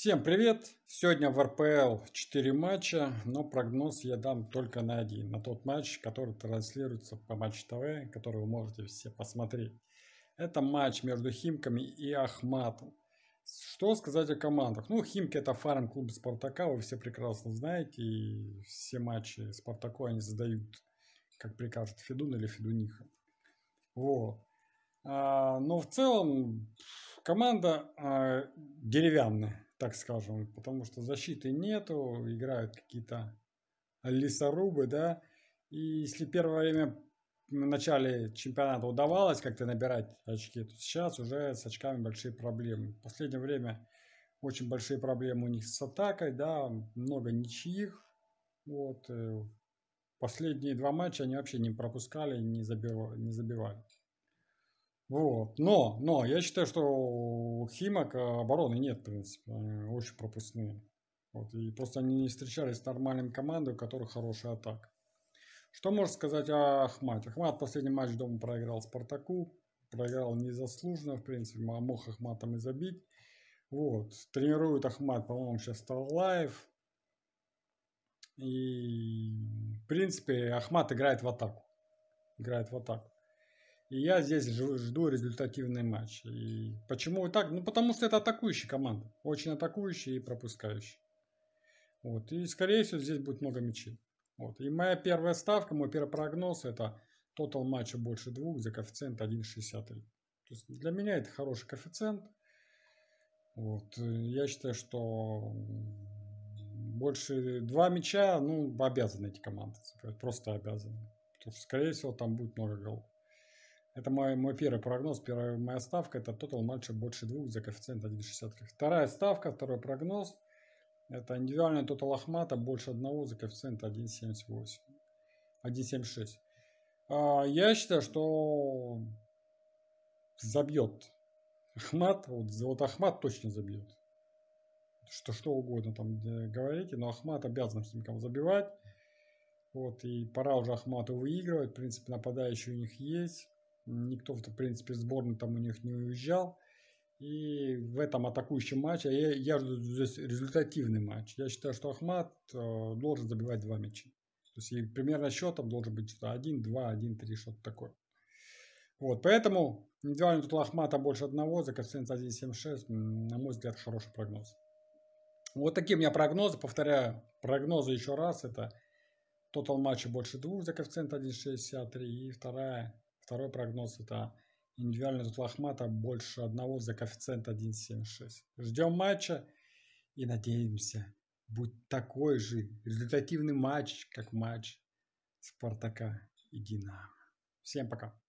Всем привет! Сегодня в РПЛ 4 матча, но прогноз я дам только на один, на тот матч, который транслируется по Матч ТВ, который вы можете все посмотреть. Это матч между Химками и Ахматом. Что сказать о командах? Ну, Химки это фарм-клуб Спартака, вы все прекрасно знаете, и все матчи Спартаку они задают, как прикажут Федун или Федуниха. Вот. А, но в целом команда а, деревянная так скажем, потому что защиты нету, играют какие-то лесорубы, да, и если первое время в начале чемпионата удавалось как-то набирать очки, то сейчас уже с очками большие проблемы. В последнее время очень большие проблемы у них с атакой, да, много ничьих. Вот. Э, последние два матча они вообще не пропускали, не, забивали, не забивали. Вот. Но, но я считаю, что у Химок э, обороны нет, в принципе. Они очень пропускные. Вот. И просто они не встречались с нормальным командой, у которой хорошая атака. Что можно сказать о Ахмате? Ахмат последний матч дома проиграл Спартаку. Проиграл незаслуженно, в принципе, мог Ахматом и забить. Вот. Тренирует Ахмат, по-моему, сейчас стал лайв. И, в принципе, Ахмат играет в атаку. Играет в атаку. И я здесь жду результативный матч. И почему так? Ну, потому что это атакующая команда. Очень атакующая и пропускающая. Вот. И, скорее всего, здесь будет много мячей. Вот. И моя первая ставка, мой первый прогноз – это тотал матча больше двух за коэффициент 1,63. То есть для меня это хороший коэффициент. Вот. Я считаю, что больше два мяча, ну, обязаны эти команды. Просто обязаны. Потому что, скорее всего, там будет много голов. Это мой, мой первый прогноз, первая моя ставка. Это тотал матча больше двух за коэффициент 1,60. Вторая ставка, второй прогноз. Это индивидуальный тотал Ахмата больше одного за коэффициент 1,78. 1,76. А, я считаю, что забьет Ахмат. Вот, вот Ахмат точно забьет. Что, что угодно там говорите, но Ахмат обязан химкам забивать. Вот, и пора уже Ахмату выигрывать. В принципе, нападающие у них есть. Никто, в принципе, сборный там у них не уезжал. И в этом атакующем матче я, я жду здесь результативный матч. Я считаю, что Ахмат э, должен забивать два мяча. То есть и примерно счетом должен быть что-то 1, 2, 1, 3, что-то такое. Вот, поэтому индивидуальный титул Ахмата больше одного за коэффициент 1,76, на мой взгляд, хороший прогноз. Вот такие у меня прогнозы, повторяю, прогнозы еще раз, это тотал матча больше двух за коэффициент 1,63 и вторая Второй прогноз это индивидуальный тут лохмата больше одного за коэффициент 1.76. Ждем матча и надеемся, будет такой же результативный матч, как матч Спартака и Динамо. Всем пока.